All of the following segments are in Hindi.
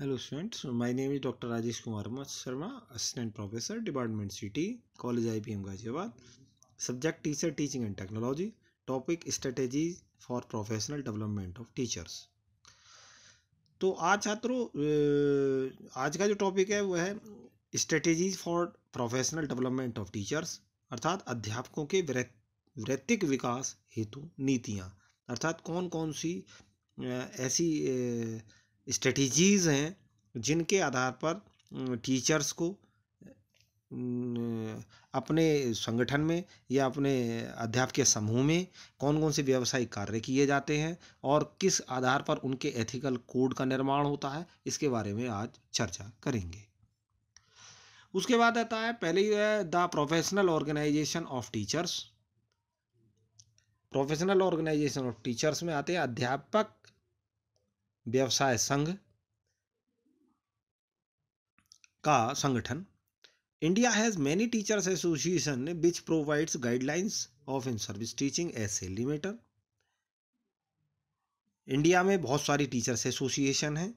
hello students my name is doctor Rajesh Kumar Sharma assistant professor department city college IPM Ghaziabad subject teacher teaching and technology topic strategy for professional development of teachers तो आज छात्रों आज का जो टॉपिक है वह है strategies for professional development of teachers अर्थात अध्यापकों के वृत्तिक विकास हेतु नीतियाँ अर्थात कौन कौन सी ऐसी ए, स्ट्रेटजीज़ हैं जिनके आधार पर टीचर्स को अपने संगठन में या अपने अध्यापक समूह में कौन कौन से व्यावसायिक कार्य किए जाते हैं और किस आधार पर उनके एथिकल कोड का निर्माण होता है इसके बारे में आज चर्चा करेंगे उसके बाद आता है पहले है the professional organisation of teachers professional organisation of teachers में आते हैं अध्यापक व्यवसाय संघ का संगठन India has many teachers association which provides guidelines of in service teaching as a limiter India में बहुत सारी टीचर्स एसोसिएशन हैं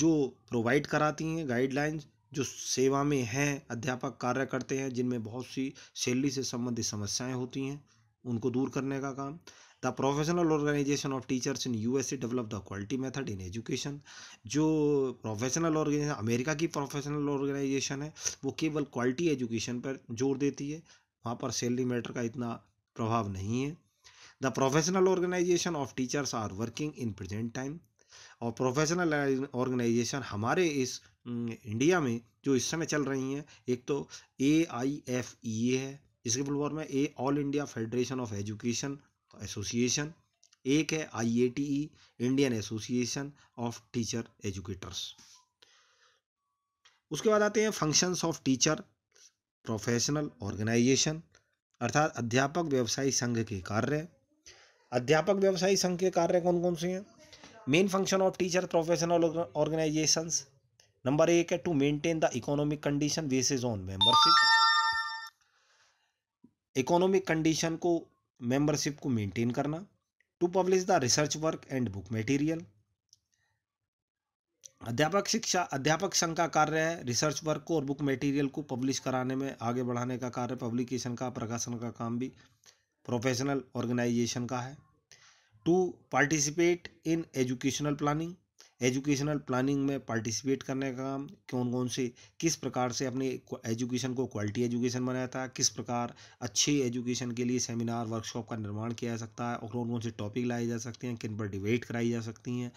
जो प्रोवाइड कराती हैं गाइडलाइंस जो सेवा में हैं अध्यापक कार्य करते हैं जिनमें बहुत सी शैली से संबंधित समस्याएं होती हैं उनको दूर करने का काम the professional organisation of teachers in usa develop the quality method in education जो प्रोफेशनल ऑर्गेनाइजेशन अमेरिका की प्रोफेशनल ऑर्गेनाइजेशन है वो केवल क्वालिटी एजुकेशन पर जोर देती है वहाँ पर सैलरी मैटर का इतना प्रभाव नहीं है the professional organisation of teachers are working in present time और प्रोफेशनल ऑर्गेनाइजेशन हमारे इस इंडिया में जो इस समय चल रही हैं एक तो ए आई एफ ई ए है इसके फुल में A all India federation of education association एक है IATE Indian association of teacher educators उसके बाद आते हैं functions of teacher professional organisation अर्थात अध्यापक व्यवसायी संघ के कार्य अध्यापक व्यवसायी संघ के कार्य कौन कौन से हैं main function of teacher professional organisation number एक है to maintain the economic condition basis on membership economic condition को मेंबरशिप को मेंटेन करना to publish the research work and book material अध्यापक शिक्षा अध्यापक संघ का कार्य है रिसर्च वर्क को और बुक मटेरियल को पब्लिश कराने में आगे बढ़ाने का कार्य पब्लिकेशन का प्रकाशन का काम भी प्रोफेशनल ऑर्गेनाइजेशन का है to participate in educational planning educational planning में पार्टिसिपेट करने का काम कौन कौन से किस प्रकार से अपने एजुकेशन को क्वालिटी एजुकेशन बनाया था किस प्रकार अच्छे एजुकेशन के लिए सेमिनार वर्कशॉप का निर्माण किया जा सकता है और कौन कौन से टॉपिक लाए जा सकते हैं किन पर डिबेट कराई जा सकती हैं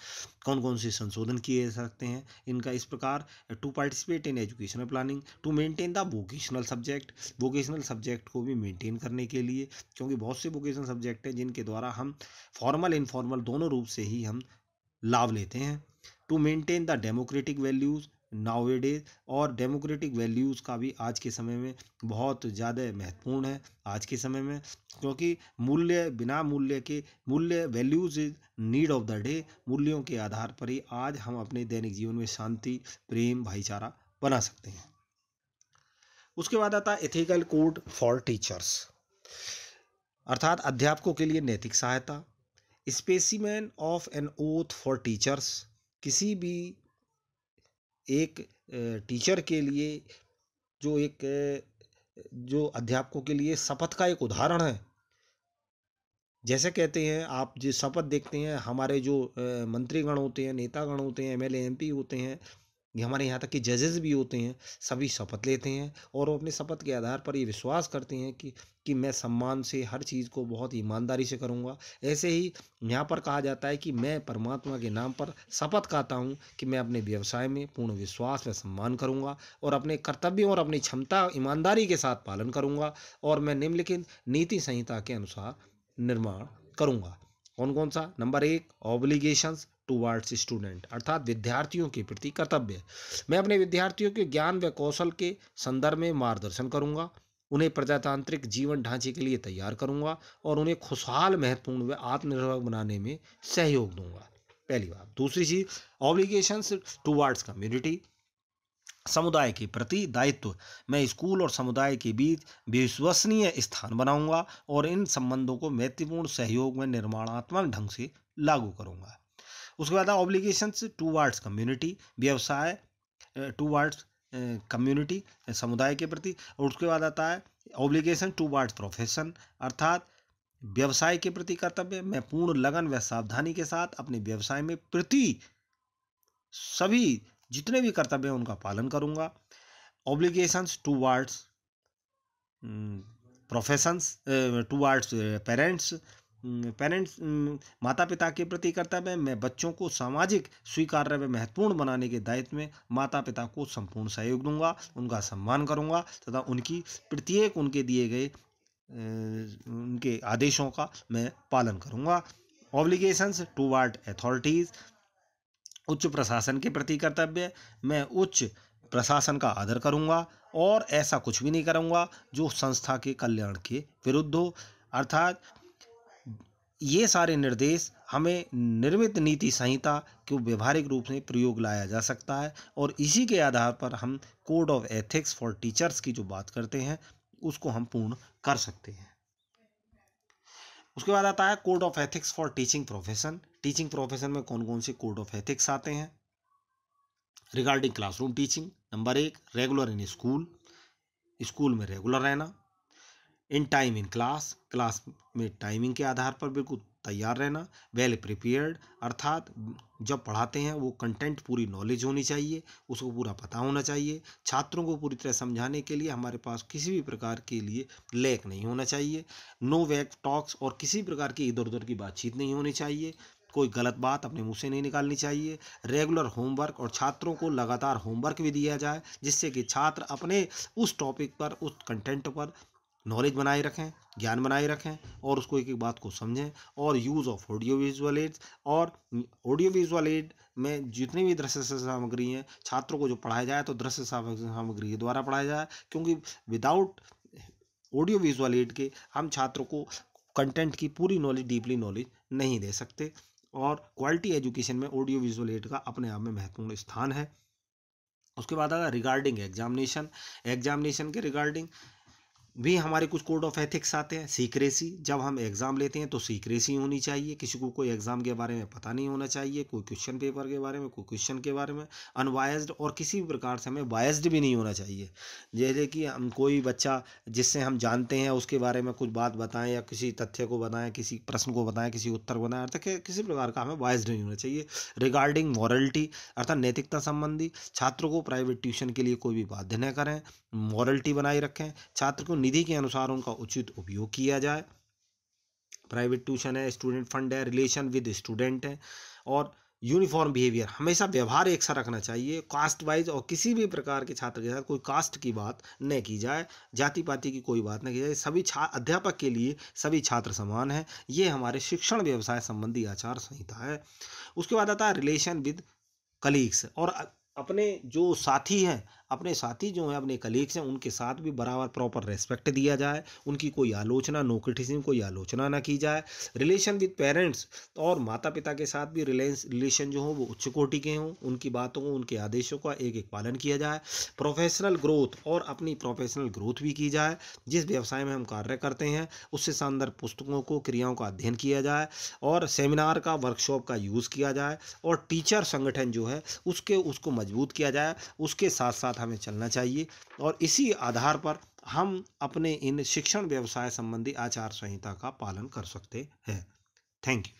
कौन कौन से संशोधन किए जा सकते हैं इनका इस प्रकार to participate in educational planning to maintain the vocational subject vocational subject को भी मेनटेन करने के लिए क्योंकि बहुत से वोकेशनल सब्जेक्ट हैं जिनके द्वारा हम फॉर्मल इनफॉर्मल दोनों रूप से ही हम लाभ लेते हैं to maintain the democratic values knowledges और डेमोक्रेटिक वैल्यूज़ का भी आज के समय में बहुत ज़्यादा महत्वपूर्ण है आज के समय में क्योंकि मूल्य बिना मूल्य के मूल्य values is need of the day मूल्यों के आधार पर ही आज हम अपने दैनिक जीवन में शांति प्रेम भाईचारा बना सकते हैं उसके बाद आता है एथिकल कोड फॉर टीचर्स अर्थात अध्यापकों के लिए नैतिक सहायता specimen of an oath for teachers किसी भी एक टीचर के लिए जो एक जो अध्यापकों के लिए शपथ का एक उदाहरण है जैसे कहते हैं आप जिस शपथ देखते हैं हमारे जो मंत्रीगण होते हैं नेतागण होते हैं एम एल होते हैं ये हमारे यहाँ तक कि जजेस भी होते हैं सभी शपथ लेते हैं और वो अपने शपथ के आधार पर ये विश्वास करते हैं कि कि मैं सम्मान से हर चीज़ को बहुत ईमानदारी से करूँगा ऐसे ही यहाँ पर कहा जाता है कि मैं परमात्मा के नाम पर शपथ खाता हूँ कि मैं अपने व्यवसाय में पूर्ण विश्वास में सम्मान करूँगा और अपने कर्तव्यों और अपनी क्षमता ईमानदारी के साथ पालन करूँगा और मैं निम्नलिखित नीति संहिता के अनुसार निर्माण करूँगा कौन कौन सा नंबर एक ऑब्लिगेशंस टूवर्ड्स स्टूडेंट अर्थात विद्यार्थियों के प्रति कर्तव्य मैं अपने विद्यार्थियों के ज्ञान व कौशल के संदर्भ में मार्गदर्शन करूंगा उन्हें प्रजातांत्रिक जीवन ढांचे के लिए तैयार करूंगा और उन्हें खुशहाल महत्वपूर्ण व आत्मनिर्भर बनाने में सहयोग दूंगा पहली बात दूसरी चीज ऑब्लिगेशन टूवर्ड्स कम्युनिटी समुदाय के प्रति दायित्व मैं स्कूल और समुदाय के बीच विश्वसनीय स्थान बनाऊंगा और इन संबंधों को महत्वपूर्ण सहयोग में निर्माणात्मक ढंग से लागू करूंगा उसके बाद ऑब्लिगेशन टू वार्ड्स कम्युनिटी व्यवसाय टू वार्ड्स कम्युनिटी समुदाय के प्रति और उसके बाद आता है ऑब्लिगेशन टू वार्ड प्रोफेशन अर्थात व्यवसाय के प्रति कर्तव्य मैं पूर्ण लगन व सावधानी के साथ अपने व्यवसाय में प्रति सभी जितने भी कर्तव्य हैं उनका पालन करूंगा obligations towards professions towards parents parents माता पिता के प्रति कर्तव्य में बच्चों को सामाजिक स्वीकार्य में महत्वपूर्ण बनाने के दायित्व में माता पिता को संपूर्ण सहयोग दूंगा उनका सम्मान करूंगा तथा उनकी प्रत्येक उनके दिए गए उनके आदेशों का मैं पालन करूंगा ऑब्लिगेशंस वार्ड अथॉरिटीज़ उच्च प्रशासन के प्रति कर्तव्य मैं उच्च प्रशासन का आदर करूंगा और ऐसा कुछ भी नहीं करूंगा जो संस्था के कल्याण के विरुद्ध हो अर्थात ये सारे निर्देश हमें निर्मित नीति संहिता को व्यवहारिक रूप से प्रयोग लाया जा सकता है और इसी के आधार पर हम code of ethics for teachers की जो बात करते हैं उसको हम पूर्ण कर सकते हैं उसके बाद आता है code of ethics for teaching profession teaching profession में कौन कौन से कोड ऑफ एथिक्स आते हैं रिगार्डिंग क्लासरूम टीचिंग नंबर एक रेगुलर इन स्कूल स्कूल में रेगुलर रहना in time in class class में टाइमिंग के आधार पर बिल्कुल तैयार रहना वेल प्रिपेयर्ड अर्थात जब पढ़ाते हैं वो कंटेंट पूरी नॉलेज होनी चाहिए उसको पूरा पता होना चाहिए छात्रों को पूरी तरह समझाने के लिए हमारे पास किसी भी प्रकार के लिए लैक नहीं होना चाहिए नो वैक टॉक्स और किसी प्रकार की इधर उधर की बातचीत नहीं होनी चाहिए कोई गलत बात अपने मुंह से नहीं निकालनी चाहिए रेगुलर होमवर्क और छात्रों को लगातार होमवर्क भी दिया जाए जिससे कि छात्र अपने उस टॉपिक पर उस कंटेंट पर नॉलेज बनाए रखें ज्ञान बनाए रखें और उसको एक एक बात को समझें और use of audio visual aids और ऑडियो विजुअल एड में जितनी भी दृश्य सामग्री हैं छात्रों को जो पढ़ाया जाए तो दृश्य सामग्री के द्वारा पढ़ाया जाए क्योंकि विदाउट ऑडियो विजुअल एड के हम छात्रों को कंटेंट की पूरी नॉलेज डीपली नॉलेज नहीं दे सकते और क्वालिटी एजुकेशन में ऑडियो विजुअल एड का अपने आप में महत्वपूर्ण स्थान है उसके बाद आगे रिगार्डिंग एग्जामिनेशन एग्जामिनेशन के रिगार्डिंग भी हमारे कुछ कोड ऑफ एथिक्स आते हैं सीक्रेसी जब हम एग्ज़ाम लेते हैं तो सीक्रेसी होनी चाहिए किसी को कोई एग्ज़ाम के बारे में पता नहीं होना चाहिए कोई क्वेश्चन पेपर के बारे में कोई क्वेश्चन के बारे में अनवायस्ड और किसी भी प्रकार से हमें बायस्ड भी नहीं होना चाहिए जैसे कि हम कोई बच्चा जिससे हम जानते हैं उसके बारे में कुछ बात बताएँ या किसी तथ्य को बताएँ किसी प्रश्न को बताएँ किसी उत्तर को बताएं अर्थात किसी प्रकार का हमें बायस्ड नहीं होना चाहिए रिगार्डिंग मॉरलिटी अर्थात नैतिकता संबंधी छात्रों को प्राइवेट ट्यूशन के लिए कोई भी बाध्य न करें मॉरल्टी बनाए रखें छात्र को निधि के अनुसार उनका उचित उपयोग किया जाए प्राइवेट ट्यूशन है स्टूडेंट फंड है रिलेशन विद स्टूडेंट है और यूनिफॉर्म बिहेवियर हमेशा व्यवहार एक सा रखना चाहिए कास्ट वाइज और किसी भी प्रकार के छात्र के साथ कोई कास्ट की बात न की जाए जाति पाति की कोई बात न की जाए सभी छा अध्यापक के लिए सभी छात्र समान हैं ये हमारे शिक्षण व्यवसाय संबंधी आचार संहिता है उसके बाद आता है रिलेशन विद कलीग्स और अपने जो साथी हैं अपने साथी जो हैं अपने कलीग्स हैं उनके साथ भी बराबर प्रॉपर रेस्पेक्ट दिया जाए उनकी कोई आलोचना नो क्रिटिसिज्म कोई आलोचना ना की जाए रिलेशन विद पेरेंट्स और माता पिता के साथ भी रिलेंस रिलेशन जो हो वो उच्च कोटि के हों उनकी बातों को उनके आदेशों का एक एक पालन किया जाए प्रोफेशनल ग्रोथ और अपनी प्रोफेशनल ग्रोथ भी की जाए जिस व्यवसाय में हम कार्य करते हैं उससे शानदार पुस्तकों को क्रियाओं का अध्ययन किया जाए और सेमिनार का वर्कशॉप का यूज़ किया जाए और टीचर संगठन जो है उसके उसको मजबूत किया जाए उसके साथ साथ हमें चलना चाहिए और इसी आधार पर हम अपने इन शिक्षण व्यवसाय संबंधी आचार संहिता का पालन कर सकते हैं थैंक यू